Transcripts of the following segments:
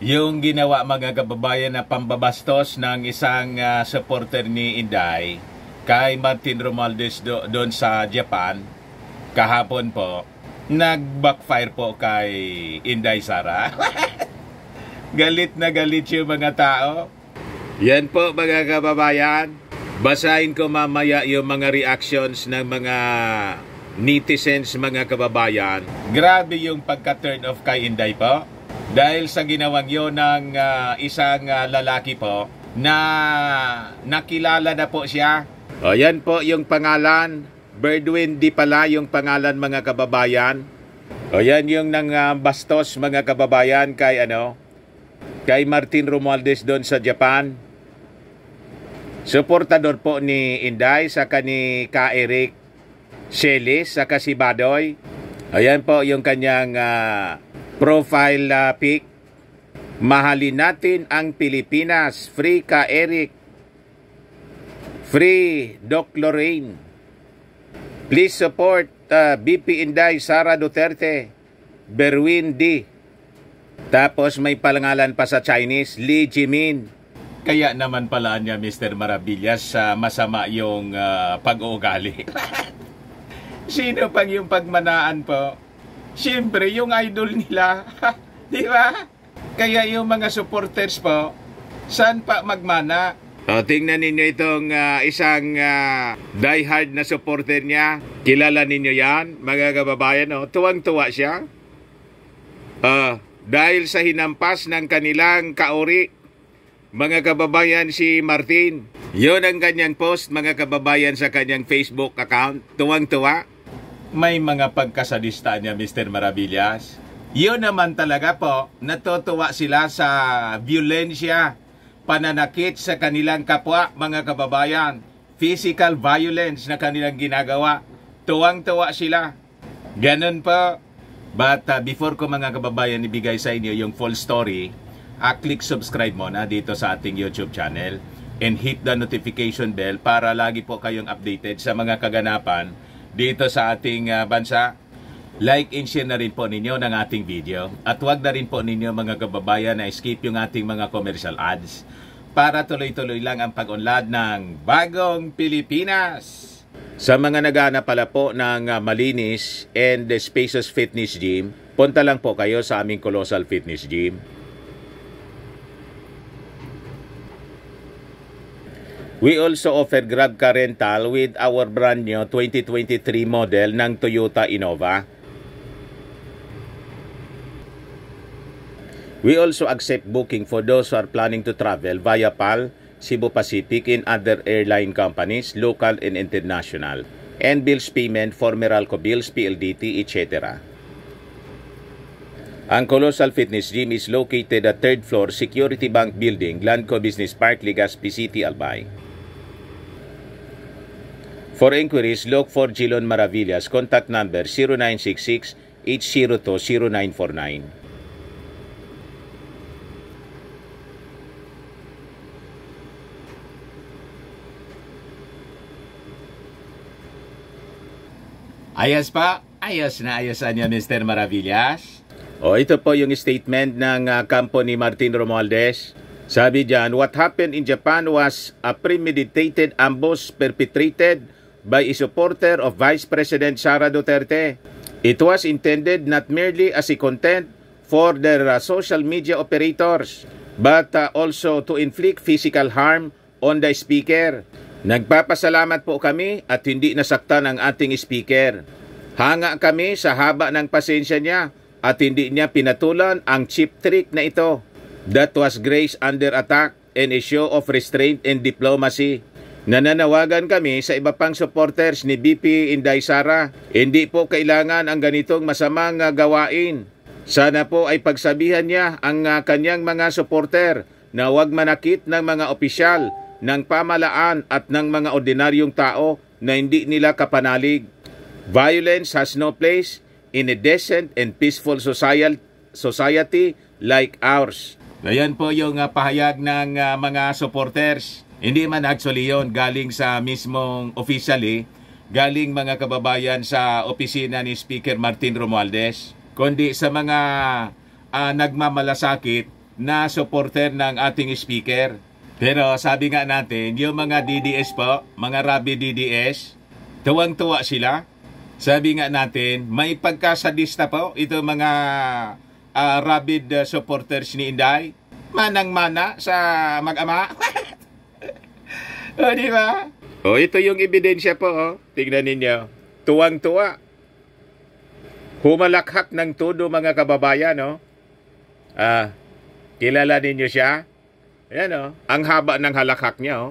yung ginawa mga kababayan na pambabastos ng isang uh, supporter ni Inday kay Martin Romualdez do, doon sa Japan kahapon po nag-backfire po kay Inday Sara galit na galit yung mga tao yan po mga kababayan basahin ko mamaya yung mga reactions ng mga netizens mga kababayan grabe yung pagka-turn off kay Inday po dahil sa ginawang yon ng uh, isang uh, lalaki po na nakilala na po siya. O yan po yung pangalan. Birdwin Di pala yung pangalan mga kababayan. O yan yung nang uh, bastos mga kababayan kay ano kay Martin Romualdez doon sa Japan. Suportador po ni Inday sa ni Ka Eric Celis sa si Badoy. Ayan po yung kanyang uh, Profile uh, pic. Mahalin natin ang Pilipinas. Free ka Eric. Free Doc Lorraine. Please support uh, BP Inday Sara Duterte. Berwin D. Tapos may palangalan pa sa Chinese, Lee Jimin. Kaya naman pala niya Mr. Marabillas uh, masama yung uh, pag-uugali. Sino pang yung pagmanaan po? Siyempre, yung idol nila. Di ba? Kaya yung mga supporters po, saan pa magmana? So, tingnan ninyo itong uh, isang uh, diehard na supporter niya. Kilala ninyo yan, mga kababayan. Oh. Tuwang-tuwa siya. Uh, dahil sa hinampas ng kanilang kauri, mga kababayan, si Martin. Yun ang kanyang post, mga kababayan, sa kanyang Facebook account. Tuwang-tuwa may mga pagkasadista niya Mr. Maravillas. Yun naman talaga po, natutuwa sila sa violensya, pananakit sa kanilang kapwa mga kababayan, physical violence na kanilang ginagawa. Tuwang-tuwa sila. Ganun po. But uh, before ko mga kababayan ibigay sa inyo yung full story, uh, click subscribe mo na dito sa ating YouTube channel and hit the notification bell para lagi po kayong updated sa mga kaganapan dito sa ating uh, bansa. Like and share na rin po ninyo ng ating video. At huwag na rin po ninyo mga kababayan na skip yung ating mga commercial ads para tuloy-tuloy lang ang pag-unlad ng Bagong Pilipinas. Sa mga nagana pala po ng ah, malinis and Spaces Fitness Gym, punta lang po kayo sa aming Colossal Fitness Gym. We also offer Grab Car Rental with our brand new 2023 model ng Toyota Innova. We also accept booking for those who are planning to travel via PAL, Cebu Pacific, and other airline companies, local and international, and bills payment for Meralco bills, PLDT, etc. Ang Colossal Fitness Gym is located at 3rd floor Security Bank Building, Landco Business Park, Legazpi City, Albay. For inquiries, look for Gilon Maravillas. Contact number 0966-802-0949. Ayos pa, ayos na ayos niya Mr. Maravillas. O oh, ito po yung statement ng uh, kampo ni Martin Romualdez. Sabi diyan, what happened in Japan was a premeditated ambush perpetrated by a supporter of Vice President Sara Duterte. It was intended not merely as a content for their uh, social media operators, but uh, also to inflict physical harm on the speaker. Nagpapasalamat po kami at hindi nasaktan ang ating speaker. Hanga kami sa haba ng pasensya niya at hindi niya pinatulan ang cheap trick na ito. That was grace under attack and a show of restraint and diplomacy. Nananawagan kami sa iba pang supporters ni BP Inday Sara. Hindi po kailangan ang ganitong masamang ah, gawain. Sana po ay pagsabihan niya ang ah, kanyang mga supporter na huwag manakit ng mga opisyal, ng pamalaan at ng mga ordinaryong tao na hindi nila kapanalig. Violence has no place in a decent and peaceful society like ours. Ayan po yung uh, pahayag ng uh, mga supporters. Hindi man actually yon galing sa mismong officially, eh. galing mga kababayan sa opisina ni Speaker Martin Romualdez, kundi sa mga uh, nagmamalasakit na supporter ng ating speaker. Pero sabi nga natin, yung mga DDS po, mga rabi DDS, tuwang-tuwa sila. Sabi nga natin, may pagkasadista po ito mga uh, rabid ah, supporters ni Inday. Manang-mana sa mag-ama. o, oh, di ba? O, ito yung ebidensya po, o. Oh. Tingnan ninyo. Tuwang-tuwa. Humalakhak ng todo, mga kababayan, o. Ah, kilala ninyo siya? Ayan, o. Ang haba ng halakhak niya, o.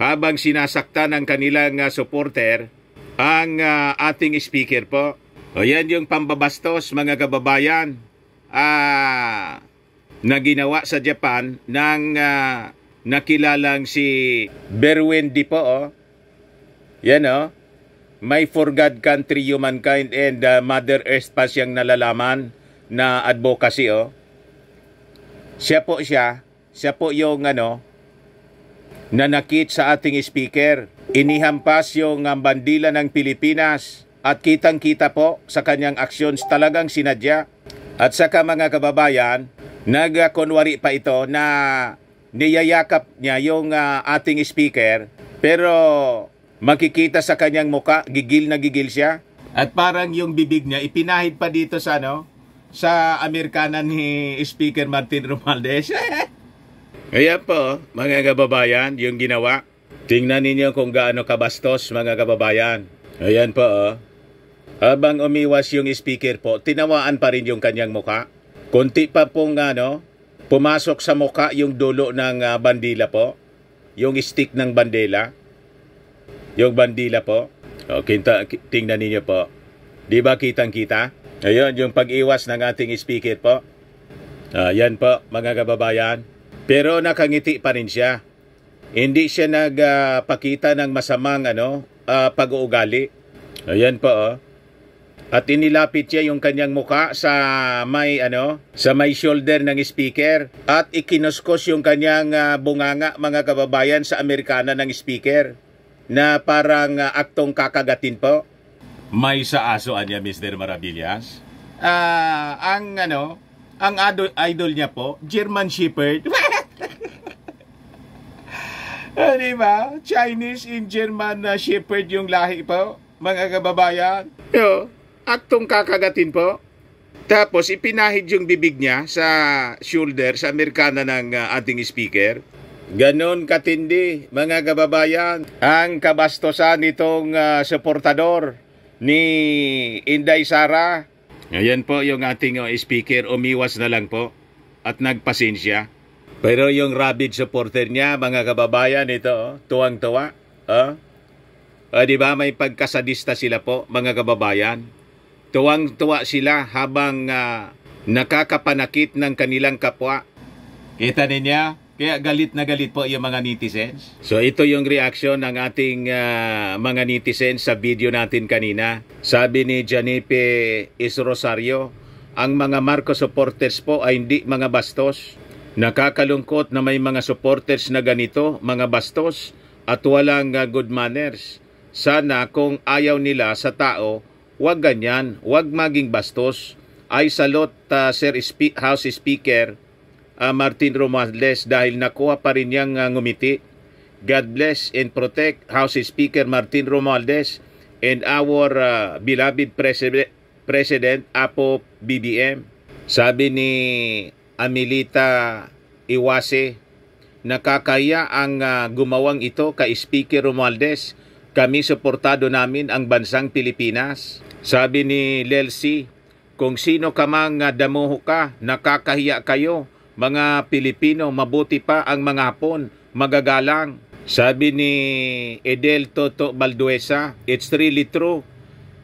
Habang sinasakta ng kanilang uh, supporter, ang uh, ating speaker po. O, yan yung pambabastos, mga kababayan. Ah, na ginawa sa Japan ng uh, nakilalang si Berwendi po, oh. Yan, oh. May for God country, humankind, and uh, Mother Earth pa siyang nalalaman na advocacy, oh. Siya po siya, siya po yung ano, na nakit sa ating speaker. Inihampas yung um, bandila ng Pilipinas at kitang-kita po sa kanyang actions talagang sinadya. At saka mga kababayan, nagkonwari pa ito na niyayakap niya yung uh, ating speaker pero makikita sa kanyang muka, gigil na gigil siya. At parang yung bibig niya ipinahid pa dito sa ano, sa Amerikanan ni Speaker Martin Romualdez. Kaya po, mga kababayan, yung ginawa. Tingnan ninyo kung gaano kabastos, mga kababayan. Ayan po, oh. Habang umiwas yung speaker po, tinawaan pa rin yung kanyang muka. Kunti pa pong ano, pumasok sa muka yung dulo ng uh, bandila po, yung stick ng bandila, yung bandila po. O, kinta, tingnan ninyo po. Di ba kitang-kita? Ayun, yung pag-iwas ng ating speaker po. Uh, yan po, mga kababayan. Pero nakangiti pa rin siya. Hindi siya nagpakita ah, uh, ng masamang ano, uh, pag-uugali. Ayan po, oh. At inilapit niya yung kanyang muka sa may ano, sa may shoulder ng speaker at ikinuskos yung kanyang uh, bunganga mga kababayan sa Amerikana ng speaker na parang uh, aktong kakagatin po. May sa asoan niya Mr. Marabillas. Uh, ah, ang ano, ang idol, idol niya po, German Shepherd. ah, ba? Chinese in German na Shepherd yung lahi po, mga kababayan. Yo at aktong kakagatin po. Tapos ipinahid yung bibig niya sa shoulder, sa Amerikana ng uh, ating speaker. Ganon katindi, mga kababayan, ang kabastosan nitong uh, suportador ni Inday Sara. Ayan po yung ating uh, speaker, umiwas na lang po at nagpasensya. Pero yung rabid supporter niya, mga kababayan, ito, oh, tuwang-tuwa. Oh. Uh, di ba may pagkasadista sila po, mga kababayan? Tuwang-tuwa sila habang uh, nakakapanakit ng kanilang kapwa. Kita ninyo? kaya galit na galit po yung mga netizens. So ito yung reaction ng ating uh, mga netizens sa video natin kanina. Sabi ni Janipe Isrosario, ang mga Marcos supporters po ay hindi mga bastos. Nakakalungkot na may mga supporters na ganito, mga bastos, at walang uh, good manners. Sana kung ayaw nila sa tao, Huwag ganyan, huwag maging bastos. Ay salot uh, Sir Spe- House Speaker uh, Martin Romualdez dahil nakuha pa rin niyang uh, ngumiti. God bless and protect House Speaker Martin Romualdez and our uh, beloved President, President Apo BBM. Sabi ni Amelita Iwase, nakakaya ang uh, gumawang ito kay Speaker Romualdez kami suportado namin ang bansang Pilipinas. Sabi ni Lelsi, kung sino ka mang ah, damuho ka, nakakahiya kayo. Mga Pilipino, mabuti pa ang mga Hapon, magagalang. Sabi ni Edel Toto Balduesa, it's really true.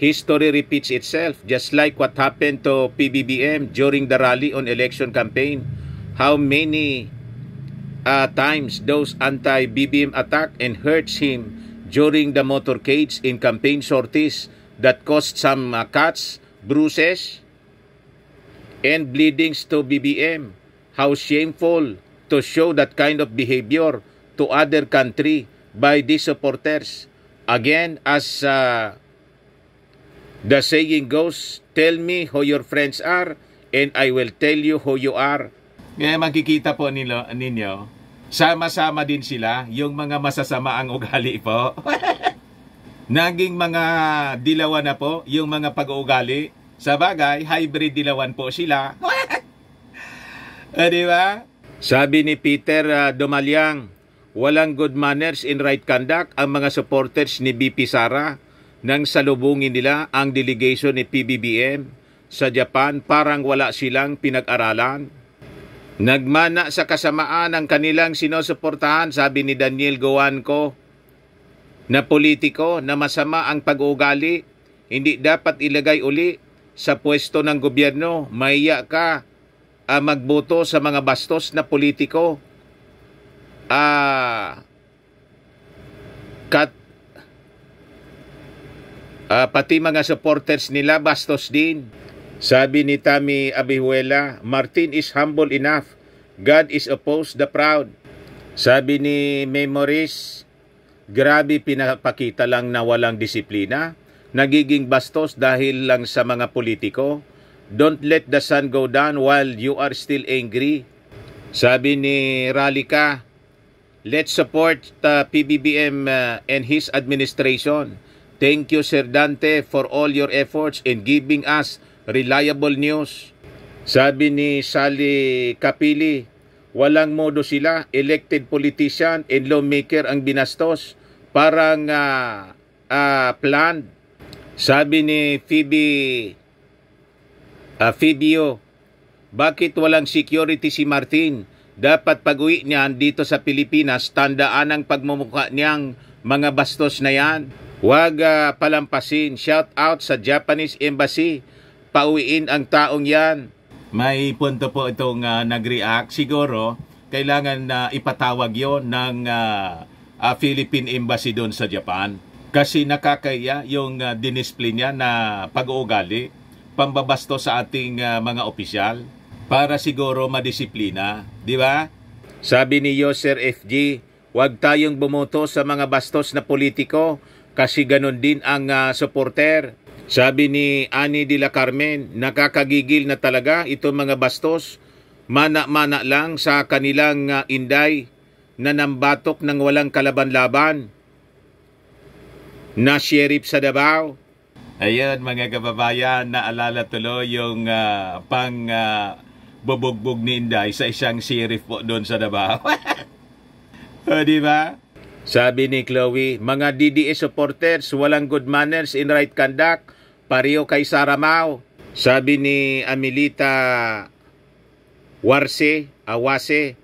History repeats itself, just like what happened to PBBM during the rally on election campaign. How many uh, times those anti-BBM attack and hurts him during the motorcades in campaign sorties that caused some uh, cuts, bruises, and bleedings to BBM. How shameful to show that kind of behavior to other country by these supporters. Again, as uh, the saying goes, tell me who your friends are and I will tell you who you are. Ngayon makikita po nilo, ninyo Sama-sama din sila, yung mga masasama ang ugali po. Naging mga dilawan na po, yung mga pag-uugali. Sa bagay, hybrid dilawan po sila. uh, di Sabi ni Peter uh, ah, Dumalyang, walang good manners in right conduct ang mga supporters ni BP Sara nang salubungin nila ang delegation ni PBBM sa Japan parang wala silang pinag-aralan Nagmana sa kasamaan ang kanilang sinusuportahan, sabi ni Daniel Gowanco, na politiko na masama ang pag-uugali, hindi dapat ilagay uli sa pwesto ng gobyerno. Mahiya ka uh, ah, magboto sa mga bastos na politiko. Ah, kat, uh, pati mga supporters nila bastos din. Sabi ni Tami Abihuela, Martin is humble enough. God is opposed the proud. Sabi ni Memories, grabe pinapakita lang na walang disiplina. Nagiging bastos dahil lang sa mga politiko. Don't let the sun go down while you are still angry. Sabi ni Ralika, let's support the PBBM uh, and his administration. Thank you, Sir Dante, for all your efforts in giving us reliable news. Sabi ni Sally Kapili, walang modo sila, elected politician and lawmaker ang binastos, parang uh, uh, planned. Sabi ni Phoebe uh, Fibio, bakit walang security si Martin? Dapat pag-uwi niyan dito sa Pilipinas, tandaan ang pagmumukha niyang mga bastos na yan. Huwag uh, palampasin. Shout out sa Japanese Embassy pauwiin ang taong yan. May punto po itong uh, nag-react. Siguro, kailangan na uh, ipatawag yon ng uh, uh, Philippine Embassy doon sa Japan. Kasi nakakaya yung uh, dinisplay niya na pag-uugali, pambabasto sa ating uh, mga opisyal para siguro madisiplina, di ba? Sabi ni Yoser FG, huwag tayong bumoto sa mga bastos na politiko kasi ganun din ang uh, supporter. Sabi ni Ani de la Carmen, nakakagigil na talaga itong mga bastos, mana-mana lang sa kanilang ah, inday na nambatok ng walang kalaban-laban na sheriff sa Davao. Ayun mga kababayan, naalala tuloy yung uh, pang uh, bubugbog ni Inday sa isang sheriff po doon sa Davao. o di ba? Sabi ni Chloe, mga DDS supporters, walang good manners in right conduct Pariyo kay Saramao. Sabi ni Amelita Warse, Awase,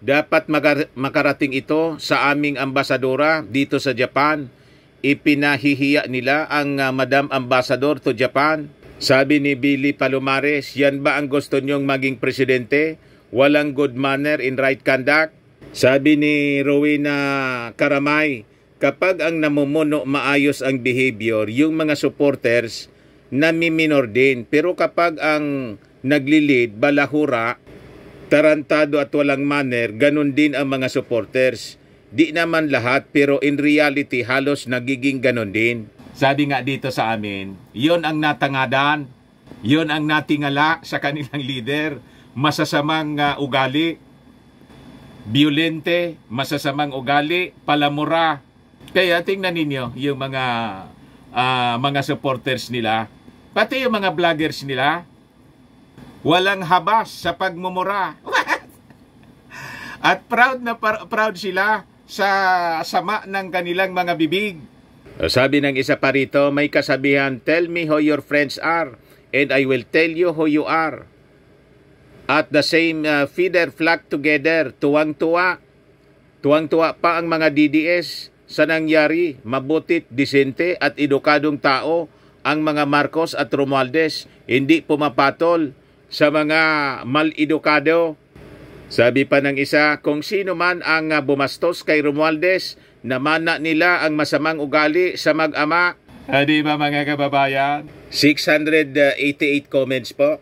dapat makarating ito sa aming ambasadora dito sa Japan. Ipinahihiya nila ang ah, Madam Ambassador to Japan. Sabi ni Billy Palomares, yan ba ang gusto niyong maging presidente? Walang good manner in right conduct? Sabi ni Rowena Karamay, kapag ang namumuno maayos ang behavior, yung mga supporters nami-minor din. Pero kapag ang naglilid, balahura, tarantado at walang manner, ganun din ang mga supporters. Di naman lahat pero in reality halos nagiging ganun din. Sabi nga dito sa amin, yon ang natangadan, yon ang natingala sa kanilang leader, masasamang uh, ugali, violente, masasamang ugali, palamura, kaya tingnan ninyo yung mga uh, mga supporters nila, pati yung mga vloggers nila, walang habas sa pagmumura. At proud na proud sila sa sama ng kanilang mga bibig. Sabi ng isa pa rito, may kasabihan, tell me who your friends are and I will tell you who you are. At the same uh, feeder flock together, tuwang-tuwa. Tuwang-tuwa pa ang mga DDS sa nangyari, mabutit, disente at edukadong tao ang mga Marcos at Romualdez hindi pumapatol sa mga malidukado. Sabi pa ng isa, kung sino man ang ah, bumastos kay Romualdez, namana nila ang masamang ugali sa mag-ama. Hindi ah, ba mga kababayan? 688 comments po.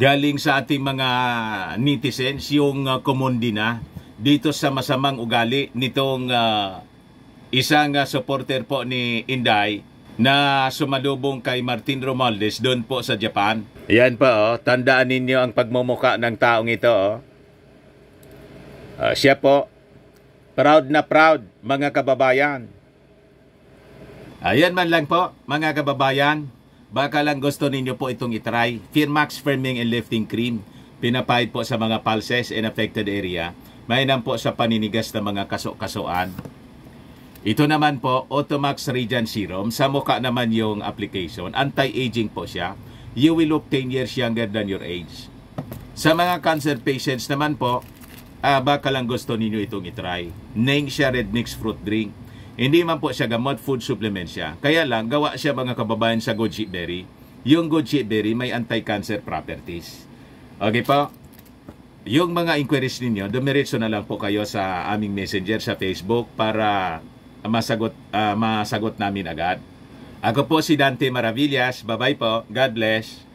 Galing sa ating mga netizens, yung uh, kumundi na dito sa masamang ugali nitong uh, isang uh, supporter po ni Inday na sumalubong kay Martin Romualdez doon po sa Japan. Yan po, oh. tandaan ninyo ang pagmumuka ng taong ito. Oh. Uh, siya po, proud na proud mga kababayan. Ayan man lang po mga kababayan, baka lang gusto ninyo po itong itry. Firmax Firming and Lifting Cream, pinapahid po sa mga pulses and affected area. Mainam po sa paninigas ng mga kaso-kasuan. Ito naman po, Automax Radiant Serum. Sa mukha naman yung application. Anti-aging po siya. You will look 10 years younger than your age. Sa mga cancer patients naman po, ah, baka lang gusto ninyo itong itry. Ningxia Red Mix Fruit Drink. Hindi man po siya gamot, food supplement siya. Kaya lang, gawa siya mga kababayan sa goji berry. Yung goji berry may anti-cancer properties. Okay po? Yung mga inquiries ninyo, dumiretso na lang po kayo sa aming messenger sa Facebook para masagot, uh, masagot namin agad. Ako po si Dante Maravillas. Bye-bye po. God bless.